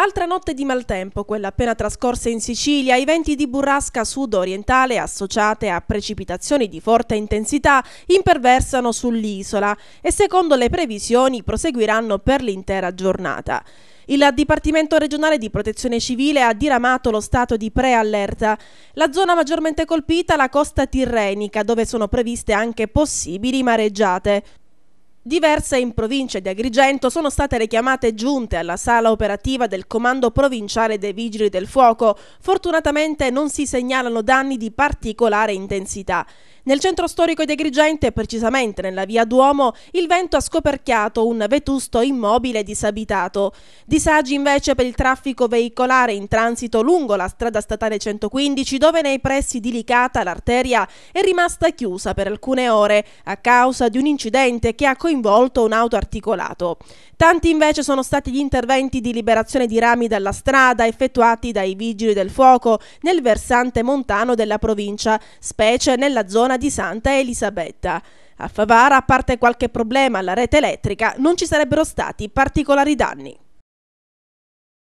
Altra notte di maltempo, quella appena trascorsa in Sicilia, i venti di burrasca sud-orientale associate a precipitazioni di forte intensità imperversano sull'isola e secondo le previsioni proseguiranno per l'intera giornata. Il Dipartimento regionale di protezione civile ha diramato lo stato di preallerta. La zona maggiormente colpita è la costa tirrenica, dove sono previste anche possibili mareggiate. Diverse in provincia di Agrigento sono state richiamate giunte alla sala operativa del Comando Provinciale dei Vigili del Fuoco. Fortunatamente non si segnalano danni di particolare intensità. Nel centro storico di Agrigente, precisamente nella via Duomo, il vento ha scoperchiato un vetusto immobile disabitato. Disagi invece per il traffico veicolare in transito lungo la strada statale 115, dove nei pressi di Licata l'arteria è rimasta chiusa per alcune ore a causa di un incidente che ha coinvolto un auto articolato. Tanti invece sono stati gli interventi di liberazione di rami dalla strada effettuati dai vigili del fuoco nel versante montano della provincia, specie nella zona di Santa Elisabetta. A Favara, a parte qualche problema alla rete elettrica, non ci sarebbero stati particolari danni.